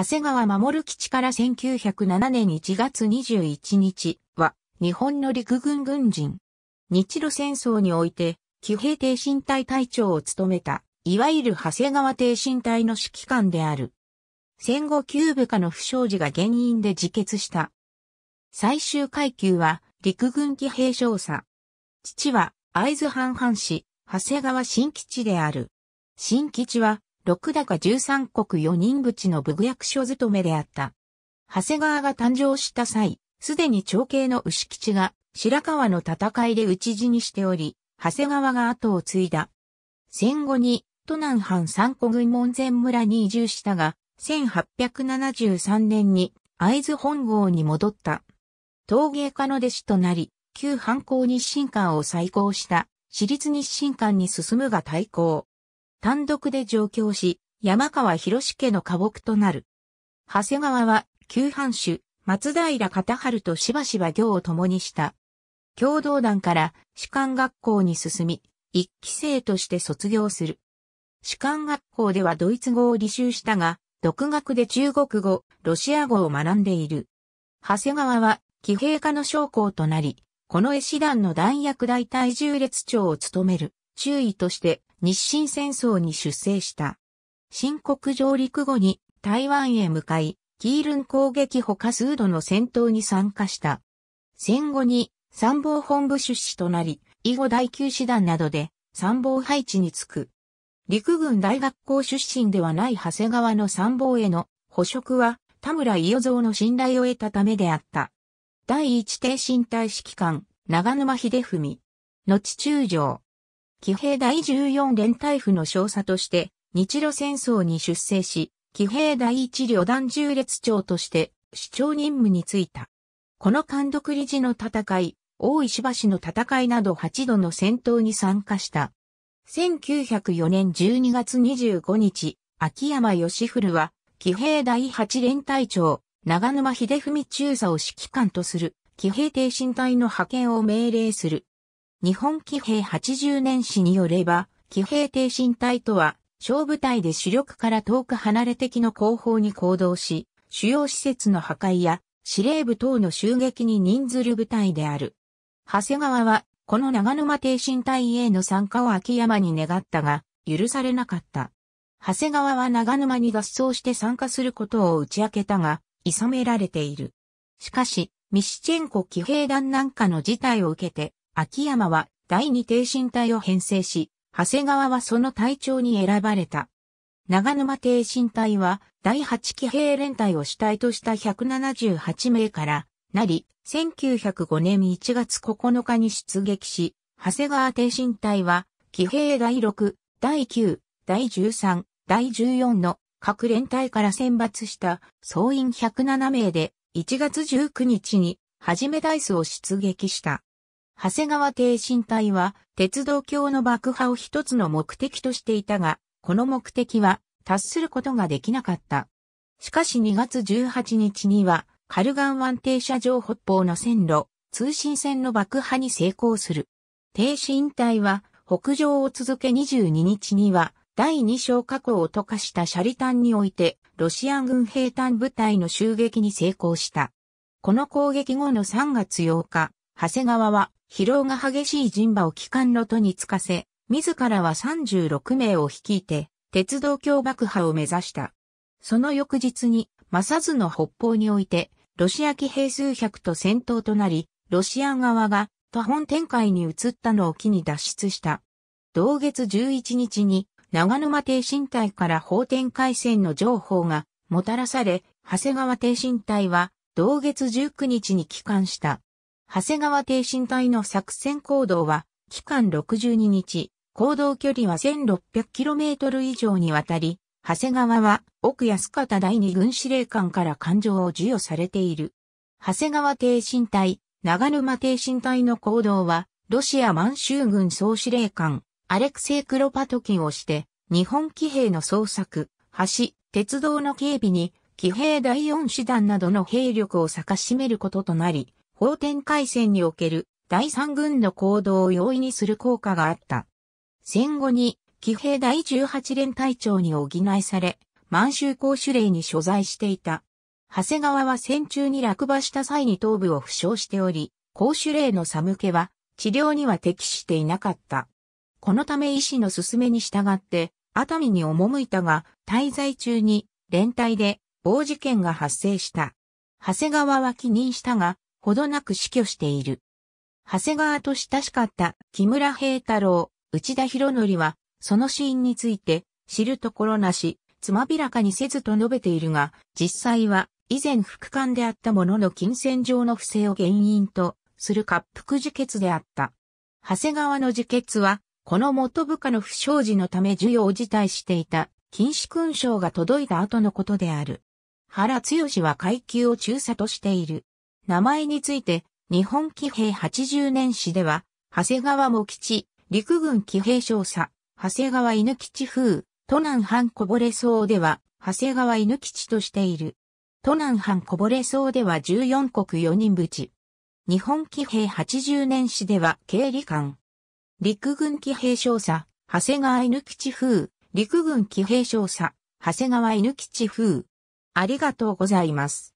長谷川守基地から1907年1月21日は、日本の陸軍軍人。日露戦争において、騎兵挺身隊隊長を務めた、いわゆる長谷川挺身隊の指揮官である。戦後旧部下の不祥事が原因で自決した。最終階級は、陸軍騎兵少佐。父は、会津藩藩士、長谷川新基地である。新基地は、六高十三国四人口の武具役所勤めであった。長谷川が誕生した際、すでに長兄の牛吉が白川の戦いで討ち死にしており、長谷川が後を継いだ。戦後に、都南藩三古郡門前村に移住したが、1873年に会津本郷に戻った。陶芸家の弟子となり、旧藩校日進館を再興した、私立日進館に進むが対抗。単独で上京し、山川博家の家屋となる。長谷川は、旧藩主、松平片春としばしば行を共にした。共同団から士官学校に進み、一期生として卒業する。士官学校ではドイツ語を履修したが、独学で中国語、ロシア語を学んでいる。長谷川は、騎兵科の将校となり、この絵師団の弾薬大隊重列長を務める。中尉として日清戦争に出征した。新国上陸後に台湾へ向かい、キールン攻撃ほか数度の戦闘に参加した。戦後に参謀本部出資となり、以後第9師団などで参謀配置につく。陸軍大学校出身ではない長谷川の参謀への捕食は田村伊予蔵の信頼を得たためであった。第一帝身体指揮官、長沼秀文。後中将。騎兵第14連隊府の少佐として、日露戦争に出征し、騎兵第1旅団重列長として、市長任務に就いた。この監督理事の戦い、大石橋の戦いなど8度の戦闘に参加した。1904年12月25日、秋山義古は、騎兵第8連隊長、長沼秀文中佐を指揮官とする、騎兵挺身隊の派遣を命令する。日本騎兵80年史によれば、騎兵挺身隊とは、小部隊で主力から遠く離れ敵の後方に行動し、主要施設の破壊や司令部等の襲撃に任ずる部隊である。長谷川は、この長沼挺身隊への参加を秋山に願ったが、許されなかった。長谷川は長沼に脱走して参加することを打ち明けたが、諌められている。しかし、ミシチェンコ騎兵団なんかの事態を受けて、秋山は第二挺身隊を編成し、長谷川はその隊長に選ばれた。長沼挺身隊は第8騎兵連隊を主体とした178名からなり、1905年1月9日に出撃し、長谷川挺身隊は騎兵第6、第9、第13、第14の各連隊から選抜した総員107名で1月19日にはじめダイスを出撃した。長谷川挺身隊は鉄道橋の爆破を一つの目的としていたが、この目的は達することができなかった。しかし2月18日には、カルガン湾停車場北方の線路、通信線の爆破に成功する。停身隊は北上を続け22日には、第2章過去を溶かしたシャリタンにおいて、ロシア軍兵隊部隊の襲撃に成功した。この攻撃後の3月8日、長谷川は疲労が激しい陣馬を機関の都につかせ、自らは36名を率いて、鉄道橋爆破を目指した。その翌日に、サ津の北方において、ロシア機兵数百と戦闘となり、ロシア側が多本展開に移ったのを機に脱出した。同月11日に、長沼帝神隊から法展開戦の情報がもたらされ、長谷川帝神隊は同月19日に帰還した。長谷川挺身隊の作戦行動は、期間62日、行動距離は 1600km 以上にわたり、長谷川は奥安方第二軍司令官から感情を授与されている。長谷川挺身隊、長沼挺身隊の行動は、ロシア満州軍総司令官、アレクセイ・クロパトキンをして、日本騎兵の捜索、橋、鉄道の警備に、騎兵第四師団などの兵力を逆しめることとなり、法天、海戦における第三軍の行動を容易にする効果があった。戦後に、騎兵第18連隊長に補いされ、満州公主令に所在していた。長谷川は戦中に落馬した際に頭部を負傷しており、公主令の寒気は治療には適していなかった。このため医師の勧めに従って、熱海に赴いたが、滞在中に連帯で暴事件が発生した。長谷川は帰任したが、ほどなく死去している。長谷川と親しかった木村平太郎、内田博則は、その死因について、知るところなし、つまびらかにせずと述べているが、実際は、以前副官であったものの金銭上の不正を原因とする滑腹自決であった。長谷川の自決は、この元部下の不祥事のため授与を辞退していた、禁止勲章が届いた後のことである。原剛は階級を中佐としている。名前について、日本騎兵80年史では、長谷川茂吉、陸軍騎兵少佐、長谷川犬吉風、都南藩こぼれそうでは、長谷川犬吉としている。都南藩こぼれそうでは14国4人ぶち。日本騎兵80年史では経理官。陸軍騎兵少佐、長谷川犬吉風、陸軍騎兵少佐、長谷川犬吉風。ありがとうございます。